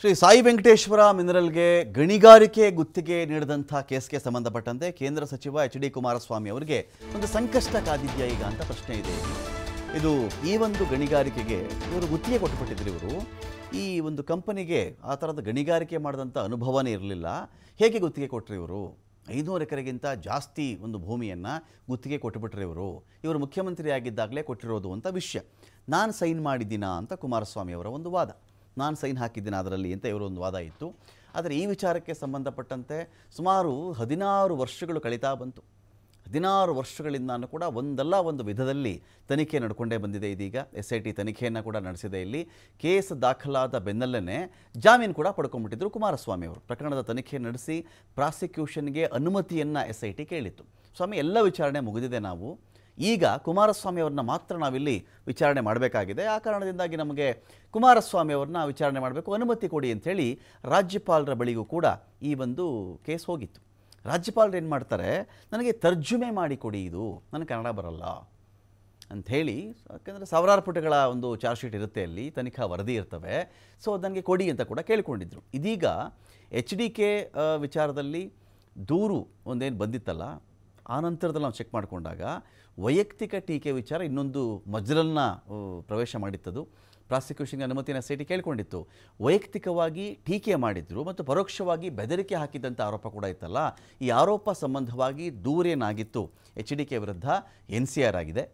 ಶ್ರೀ ಸಾಯಿ ವೆಂಕಟೇಶ್ವರ ಮಿನರಲ್ಗೆ ಗಣಿಗಾರಿಕೆ ಗುತ್ತಿಗೆ ನೀಡಿದಂಥ ಕೇಸ್ಗೆ ಸಂಬಂಧಪಟ್ಟಂತೆ ಕೇಂದ್ರ ಸಚಿವ ಎಚ್ ಡಿ ಕುಮಾರಸ್ವಾಮಿ ಅವರಿಗೆ ಒಂದು ಸಂಕಷ್ಟ ಕಾದಿದೆಯಾ ಈಗ ಅಂತ ಪ್ರಶ್ನೆ ಇದೆ ಇದು ಈ ಒಂದು ಗಣಿಗಾರಿಕೆಗೆ ಇವರು ಗುತ್ತಿಗೆ ಕೊಟ್ಟುಬಿಟ್ಟಿದ್ರು ಇವರು ಈ ಒಂದು ಕಂಪನಿಗೆ ಆ ಥರದ ಗಣಿಗಾರಿಕೆ ಮಾಡಿದಂಥ ಅನುಭವನೇ ಇರಲಿಲ್ಲ ಹೇಗೆ ಗುತ್ತಿಗೆ ಕೊಟ್ಟರು ಇವರು ಐನೂರು ಎಕರೆಗಿಂತ ಜಾಸ್ತಿ ಒಂದು ಭೂಮಿಯನ್ನು ಗುತ್ತಿಗೆ ಕೊಟ್ಟುಬಿಟ್ರೆ ಇವರು ಇವರು ಮುಖ್ಯಮಂತ್ರಿ ಆಗಿದ್ದಾಗಲೇ ಕೊಟ್ಟಿರೋದು ಅಂತ ವಿಷಯ ನಾನು ಸೈನ್ ಮಾಡಿದ್ದೀನಾ ಅಂತ ಕುಮಾರಸ್ವಾಮಿ ಅವರ ಒಂದು ವಾದ ನಾನು ಸೈನ್ ಹಾಕಿದ್ದೀನ ಅದರಲ್ಲಿ ಅಂತ ಇವರು ಒಂದು ವಾದ ಇತ್ತು ಆದರೆ ಈ ವಿಚಾರಕ್ಕೆ ಸಂಬಂಧಪಟ್ಟಂತೆ ಸುಮಾರು ಹದಿನಾರು ವರ್ಷಗಳು ಕಳೀತಾ ಬಂತು ಹದಿನಾರು ವರ್ಷಗಳಿಂದ ಕೂಡ ಒಂದಲ್ಲ ಒಂದು ವಿಧದಲ್ಲಿ ತನಿಖೆ ನಡ್ಕೊಂಡೇ ಬಂದಿದೆ ಇದೀಗ ಎಸ್ ಐ ಟಿ ತನಿಖೆಯನ್ನು ಕೂಡ ನಡೆಸಿದೆ ಇಲ್ಲಿ ಕೇಸ್ ದಾಖಲಾದ ಬೆನ್ನಲ್ಲೇ ಜಾಮೀನು ಕೂಡ ಪಡ್ಕೊಂಡ್ಬಿಟ್ಟಿದ್ರು ಕುಮಾರಸ್ವಾಮಿ ಅವರು ಪ್ರಕರಣದ ತನಿಖೆ ನಡೆಸಿ ಪ್ರಾಸಿಕ್ಯೂಷನ್ಗೆ ಅನುಮತಿಯನ್ನು ಎಸ್ ಐ ಟಿ ಕೇಳಿತ್ತು ಸ್ವಾಮಿ ಎಲ್ಲ ವಿಚಾರಣೆ ಮುಗಿದಿದೆ ನಾವು ಈಗ ಕುಮಾರಸ್ವಾಮಿ ಅವ್ರನ್ನ ಮಾತ್ರ ನಾವಿಲ್ಲಿ ವಿಚಾರಣೆ ಮಾಡಬೇಕಾಗಿದೆ ಆ ಕಾರಣದಿಂದಾಗಿ ನಮಗೆ ಕುಮಾರಸ್ವಾಮಿ ಅವ್ರನ್ನ ವಿಚಾರಣೆ ಮಾಡಬೇಕು ಅನುಮತಿ ಕೊಡಿ ಅಂಥೇಳಿ ರಾಜ್ಯಪಾಲರ ಬಳಿಗೂ ಕೂಡ ಈ ಒಂದು ಕೇಸ್ ಹೋಗಿತ್ತು ರಾಜ್ಯಪಾಲರು ಏನು ಮಾಡ್ತಾರೆ ನನಗೆ ತರ್ಜುಮೆ ಮಾಡಿ ಕೊಡಿ ಇದು ನನಗೆ ಕನ್ನಡ ಬರಲ್ಲ ಅಂಥೇಳಿ ಯಾಕೆಂದರೆ ಸಾವಿರಾರು ಪುಟಗಳ ಒಂದು ಚಾರ್ಜ್ ಶೀಟ್ ಇರುತ್ತೆ ಅಲ್ಲಿ ತನಿಖಾ ವರದಿ ಇರ್ತವೆ ಸೊ ನನಗೆ ಕೊಡಿ ಅಂತ ಕೂಡ ಕೇಳಿಕೊಂಡಿದ್ರು ಇದೀಗ ಎಚ್ ಡಿ ಕೆ ವಿಚಾರದಲ್ಲಿ ದೂರು ಒಂದೇನು ಬಂದಿತ್ತಲ್ಲ ಆ ನಂತರದಲ್ಲಿ ನಾವು ಚೆಕ್ ಮಾಡಿಕೊಂಡಾಗ ವೈಯಕ್ತಿಕ ಟೀಕೆ ವಿಚಾರ ಇನ್ನೊಂದು ಮಜ್ರಲ್ನ ಪ್ರವೇಶ ಮಾಡಿತ್ತದು ಪ್ರಾಸಿಕ್ಯೂಷನ್ಗೆ ಅನುಮತಿಯನ್ನು ಸೇಟಿ ಕೇಳಿಕೊಂಡಿತ್ತು ವೈಯಕ್ತಿಕವಾಗಿ ಟೀಕೆ ಮಾಡಿದ್ರು ಮತ್ತು ಪರೋಕ್ಷವಾಗಿ ಬೆದರಿಕೆ ಹಾಕಿದಂಥ ಆರೋಪ ಕೂಡ ಇತ್ತಲ್ಲ ಈ ಆರೋಪ ಸಂಬಂಧವಾಗಿ ದೂರೇನಾಗಿತ್ತು ಎಚ್ ಡಿ ಕೆ ವಿರುದ್ಧ ಎನ್ ಸಿ ಆರ್ ಆಗಿದೆ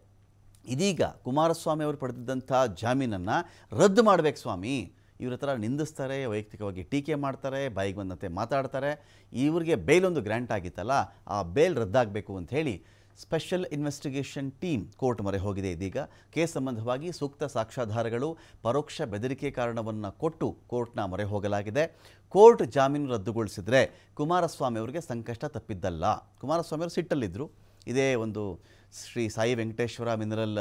ಇದೀಗ ಕುಮಾರಸ್ವಾಮಿ ಅವರು ಪಡೆದಿದ್ದಂಥ ಜಾಮೀನನ್ನು ರದ್ದು ಮಾಡಬೇಕು ಸ್ವಾಮಿ ಇವ್ರ ಹತ್ರ ನಿಂದಿಸ್ತಾರೆ ವೈಯಕ್ತಿಕವಾಗಿ ಟೀಕೆ ಮಾಡ್ತಾರೆ ಬಾಯಿಗೆ ಬಂದಂತೆ ಮಾತಾಡ್ತಾರೆ ಇವರಿಗೆ ಒಂದು ಗ್ರ್ಯಾಂಟ್ ಆಗಿತ್ತಲ್ಲ ಆ ಬೇಲ್ ರದ್ದಾಗಬೇಕು ಅಂತ ಹೇಳಿ ಸ್ಪೆಷಲ್ ಇನ್ವೆಸ್ಟಿಗೇಷನ್ ಟೀಮ್ ಕೋರ್ಟ್ ಮೊರೆ ಹೋಗಿದೆ ಇದೀಗ ಕೇಸ್ ಸಂಬಂಧವಾಗಿ ಸೂಕ್ತ ಸಾಕ್ಷ್ಯಾಧಾರಗಳು ಪರೋಕ್ಷ ಬೆದರಿಕೆ ಕಾರಣವನ್ನು ಕೊಟ್ಟು ಕೋರ್ಟ್ನ ಮೊರೆ ಹೋಗಲಾಗಿದೆ ಕೋರ್ಟ್ ಜಾಮೀನು ರದ್ದುಗೊಳಿಸಿದರೆ ಕುಮಾರಸ್ವಾಮಿ ಅವರಿಗೆ ಸಂಕಷ್ಟ ತಪ್ಪಿದ್ದಲ್ಲ ಕುಮಾರಸ್ವಾಮಿ ಅವರು ಸಿಟ್ಟಲ್ಲಿದ್ದರು ಇದೇ ಒಂದು ಶ್ರೀ ಸಾಯಿ ವೆಂಕಟೇಶ್ವರ ಮಿನರಲ್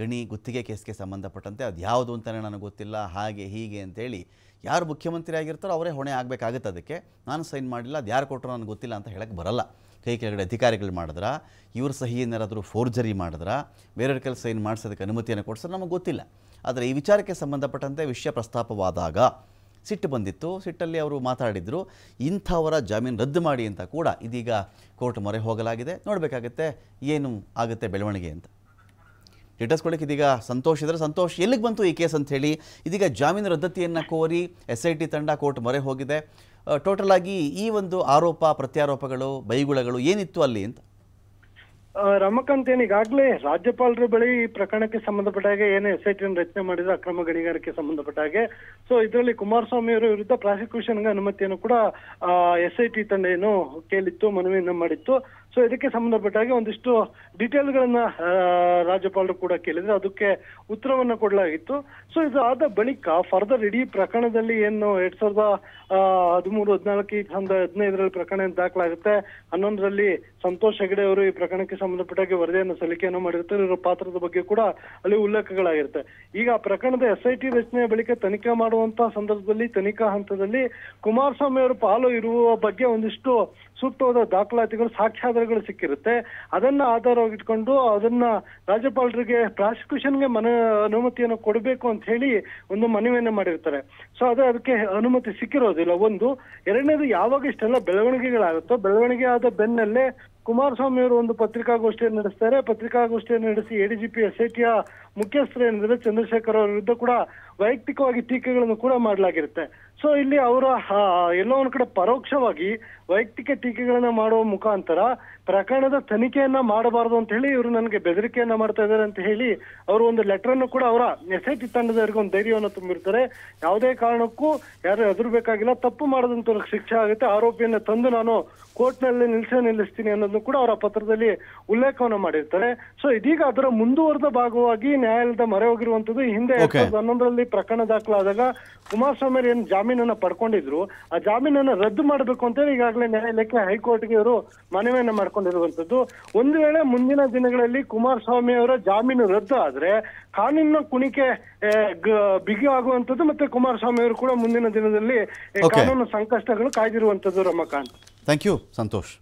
ಗಣಿ ಗುತ್ತಿಗೆ ಕೇಸ್ಗೆ ಸಂಬಂಧಪಟ್ಟಂತೆ ಅದು ಯಾವುದು ಅಂತಲೇ ನನಗೆ ಗೊತ್ತಿಲ್ಲ ಹಾಗೆ ಹೀಗೆ ಅಂತೇಳಿ ಯಾರು ಮುಖ್ಯಮಂತ್ರಿ ಆಗಿರ್ತಾರೋ ಅವರೇ ಹೊಣೆ ಆಗಬೇಕಾಗುತ್ತೆ ಅದಕ್ಕೆ ನಾನು ಸೈನ್ ಮಾಡಿಲ್ಲ ಅದು ಯಾರು ಕೊಟ್ಟರು ನನಗೆ ಗೊತ್ತಿಲ್ಲ ಅಂತ ಹೇಳಕ್ಕೆ ಬರಲ್ಲ ಕೈ ಕೆಳಗಡೆ ಅಧಿಕಾರಿಗಳು ಮಾಡಿದ್ರ ಇವ್ರ ಏನಾರಾದರೂ ಫೋರ್ಜರಿ ಮಾಡಿದ್ರೆ ಬೇರೆಯವ್ರ ಕೆಲಸ ಸೈನ್ ಮಾಡಿಸೋದಕ್ಕೆ ಅನುಮತಿಯನ್ನು ಕೊಡಿಸೋ ನಮಗೆ ಗೊತ್ತಿಲ್ಲ ಆದರೆ ಈ ವಿಚಾರಕ್ಕೆ ಸಂಬಂಧಪಟ್ಟಂತೆ ವಿಷಯ ಪ್ರಸ್ತಾಪವಾದಾಗ ಸಿಟ್ಟು ಬಂದಿತ್ತು ಸಿಟ್ಟಲ್ಲಿ ಅವರು ಮಾತಾಡಿದರು ಇಂಥವರ ಜಾಮೀನು ರದ್ದು ಮಾಡಿ ಅಂತ ಕೂಡ ಇದೀಗ ಕೋರ್ಟ್ ಮೊರೆ ಹೋಗಲಾಗಿದೆ ನೋಡಬೇಕಾಗತ್ತೆ ಏನು ಆಗುತ್ತೆ ಬೆಳವಣಿಗೆ ಅಂತ ಸ್ಟೇಟಸ್ ಕೊಡೋಕ್ಕೆ ಇದೀಗ ಸಂತೋಷ ಇದ್ದರೆ ಸಂತೋಷ ಎಲ್ಲಿಗೆ ಬಂತು ಈ ಕೇಸ್ ಹೇಳಿ ಇದೀಗ ಜಾಮೀನು ರದ್ದತಿಯನ್ನು ಕೋರಿ ಎಸ್ ಐ ಟಿ ತಂಡ ಕೋರ್ಟ್ ಮೊರೆ ಹೋಗಿದೆ ಟೋಟಲ್ ಆಗಿ ಈ ಒಂದು ಆರೋಪ ಪ್ರತ್ಯಾರೋಪಗಳು ಬೈಗುಳಗಳು ಏನಿತ್ತು ಅಲ್ಲಿ ಅಂತ ರಮಕಾಂತ್ ಏನು ಈಗಾಗಲೇ ರಾಜ್ಯಪಾಲರ ಬಳಿ ಈ ಪ್ರಕರಣಕ್ಕೆ ಸಂಬಂಧಪಟ್ಟ ಹಾಗೆ ಏನು ಎಸ್ ಐ ಟಿಯನ್ನು ರಚನೆ ಮಾಡಿದ ಅಕ್ರಮ ಗಣಿಗಾರಿಕೆ ಸಂಬಂಧಪಟ್ಟ ಹಾಗೆ ಸೊ ಇದರಲ್ಲಿ ಕುಮಾರಸ್ವಾಮಿ ಅವರ ವಿರುದ್ಧ ಪ್ರಾಸಿಕ್ಯೂಷನ್ಗೆ ಅನುಮತಿಯನ್ನು ಕೂಡ ಎಸ್ ಐ ಟಿ ತಂಡ ಏನು ಕೇಳಿತ್ತು ಮನವಿಯನ್ನು ಮಾಡಿತ್ತು ಸೊ ಇದಕ್ಕೆ ಸಂಬಂಧಪಟ್ಟಾಗಿ ಒಂದಿಷ್ಟು ಡೀಟೇಲ್ಗಳನ್ನ ರಾಜ್ಯಪಾಲರು ಕೂಡ ಕೇಳಿದ್ರೆ ಅದಕ್ಕೆ ಉತ್ತರವನ್ನ ಕೊಡಲಾಗಿತ್ತು ಸೊ ಇದು ಆದ ಬಳಿಕ ಫರ್ದರ್ ಇಡೀ ಪ್ರಕರಣದಲ್ಲಿ ಏನು ಎರಡ್ ಸಾವಿರದ ಹದಿಮೂರು ಹದಿನಾಲ್ಕು ಈ ಹದಿನೈದರಲ್ಲಿ ಪ್ರಕರಣ ದಾಖಲಾಗುತ್ತೆ ಹನ್ನೊಂದರಲ್ಲಿ ಸಂತೋಷ್ ಹೆಗಡೆ ಅವರು ಈ ಪ್ರಕರಣಕ್ಕೆ ಸಂಬಂಧಪಟ್ಟಾಗಿ ವರದಿಯನ್ನು ಸಲ್ಲಿಕೆಯನ್ನು ಮಾಡಿರುತ್ತಾರೆ ಇವರ ಪಾತ್ರದ ಬಗ್ಗೆ ಕೂಡ ಅಲ್ಲಿ ಉಲ್ಲೇಖಗಳಾಗಿರುತ್ತೆ ಈಗ ಆ ಪ್ರಕರಣದ ಎಸ್ ಐ ಟಿ ರಚನೆಯ ಬಳಿಕ ತನಿಖೆ ಮಾಡುವಂತಹ ಸಂದರ್ಭದಲ್ಲಿ ತನಿಖಾ ಹಂತದಲ್ಲಿ ಕುಮಾರಸ್ವಾಮಿ ಅವರು ಪಾಲು ಇರುವ ಬಗ್ಗೆ ಒಂದಿಷ್ಟು ಸೂಕ್ತವಾದ ದಾಖಲಾತಿಗಳು ಸಾಕ್ಷ್ಯಾಧಾರ ಸಿಕ್ಕಿರುತ್ತೆ ಅದನ್ನ ಆಧಾರವಾಗಿಟ್ಕೊಂಡು ಅದನ್ನ ರಾಜ್ಯಪಾಲರಿಗೆ ಪ್ರಾಸಿಕ್ಯೂಷನ್ಗೆ ಮನ ಅನುಮತಿಯನ್ನು ಕೊಡಬೇಕು ಅಂತ ಹೇಳಿ ಒಂದು ಮನವಿಯನ್ನು ಮಾಡಿರ್ತಾರೆ ಸೊ ಅದು ಅದಕ್ಕೆ ಅನುಮತಿ ಸಿಕ್ಕಿರೋದಿಲ್ಲ ಒಂದು ಎರಡನೇದು ಯಾವಾಗ ಇಷ್ಟೆಲ್ಲ ಬೆಳವಣಿಗೆಗಳಾಗುತ್ತೋ ಬೆಳವಣಿಗೆ ಆದ ಬೆನ್ನಲ್ಲೇ ಕುಮಾರಸ್ವಾಮಿ ಅವರು ಒಂದು ಪತ್ರಿಕಾಗೋಷ್ಠಿಯನ್ನು ನಡೆಸ್ತಾರೆ ಪತ್ರಿಕಾಗೋಷ್ಠಿಯನ್ನು ನಡೆಸಿ ಎಡಿಜಿಪಿ ಟಿಯ ಮುಖ್ಯಸ್ಥರು ಏನಿದ್ರೆ ಚಂದ್ರಶೇಖರ್ ಅವರ ವಿರುದ್ಧ ಕೂಡ ವೈಯಕ್ತಿಕವಾಗಿ ಟೀಕೆಗಳನ್ನು ಕೂಡ ಮಾಡಲಾಗಿರುತ್ತೆ ಸೊ ಇಲ್ಲಿ ಅವರ ಎಲ್ಲೋ ಒಂದ್ ಕಡೆ ಪರೋಕ್ಷವಾಗಿ ವೈಯಕ್ತಿಕ ಟೀಕೆಗಳನ್ನ ಮಾಡುವ ಮುಖಾಂತರ ಪ್ರಕರಣದ ತನಿಖೆಯನ್ನ ಮಾಡಬಾರದು ಅಂತ ಹೇಳಿ ಇವರು ನನಗೆ ಬೆದರಿಕೆಯನ್ನ ಮಾಡ್ತಾ ಇದ್ದಾರೆ ಅಂತ ಹೇಳಿ ಅವರು ಒಂದು ಲೆಟರ್ ಅನ್ನು ಕೂಡ ಅವರ ಎಸ್ ಐ ಟಿ ತಂಡದವರಿಗೆ ಒಂದು ಧೈರ್ಯವನ್ನು ತುಂಬಿರ್ತಾರೆ ಯಾವುದೇ ಕಾರಣಕ್ಕೂ ಯಾರು ಎದುರು ಬೇಕಾಗಿಲ್ಲ ತಪ್ಪು ಮಾಡದಂತ ಶಿಕ್ಷೆ ಆಗುತ್ತೆ ಆರೋಪಿಯನ್ನ ತಂದು ನಾನು ಕೋರ್ಟ್ನಲ್ಲಿ ನಿಲ್ಲಿಸ ನಿಲ್ಲಿಸ್ತೀನಿ ಅನ್ನೋದು ಅನ್ನೋದನ್ನು ಕೂಡ ಅವರ ಪತ್ರದಲ್ಲಿ ಉಲ್ಲೇಖವನ್ನು ಮಾಡಿರ್ತಾರೆ ಸೊ ಇದೀಗ ಅದರ ಮುಂದುವರೆದ ಭಾಗವಾಗಿ ನ್ಯಾಯಾಲಯದ ಮೊರೆ ಹೋಗಿರುವಂತದ್ದು ಹಿಂದೆ ಹನ್ನೊಂದರಲ್ಲಿ ಪ್ರಕರಣ ದಾಖಲಾದಾಗ ಕುಮಾರಸ್ವಾಮಿ ಏನು ಜಾಮೀನನ್ನ ಪಡ್ಕೊಂಡಿದ್ರು ಆ ಜಾಮೀನನ್ನ ರದ್ದು ಮಾಡಬೇಕು ಅಂತೇಳಿ ಈಗಾಗಲೇ ನ್ಯಾಯಾಲಯಕ್ಕೆ ಹೈಕೋರ್ಟ್ಗೆ ಅವರು ಮನವಿಯನ್ನ ಮಾಡ್ಕೊಂಡಿರುವಂತದ್ದು ಒಂದು ವೇಳೆ ಮುಂದಿನ ದಿನಗಳಲ್ಲಿ ಕುಮಾರಸ್ವಾಮಿ ಅವರ ಜಾಮೀನು ರದ್ದು ಆದ್ರೆ ಕಾನೂನಿನ ಕುಣಿಕೆ ಬಿಗಿ ಆಗುವಂತದ್ದು ಮತ್ತೆ ಕುಮಾರಸ್ವಾಮಿ ಅವರು ಕೂಡ ಮುಂದಿನ ದಿನದಲ್ಲಿ ಕಾನೂನು ಸಂಕಷ್ಟಗಳು ಕಾಯ್ದಿರುವಂತದ್ದು ರಮಾಕಾಂತ್ ಥ್ಯಾಂಕ್ ಯು ಸಂತೋಷ್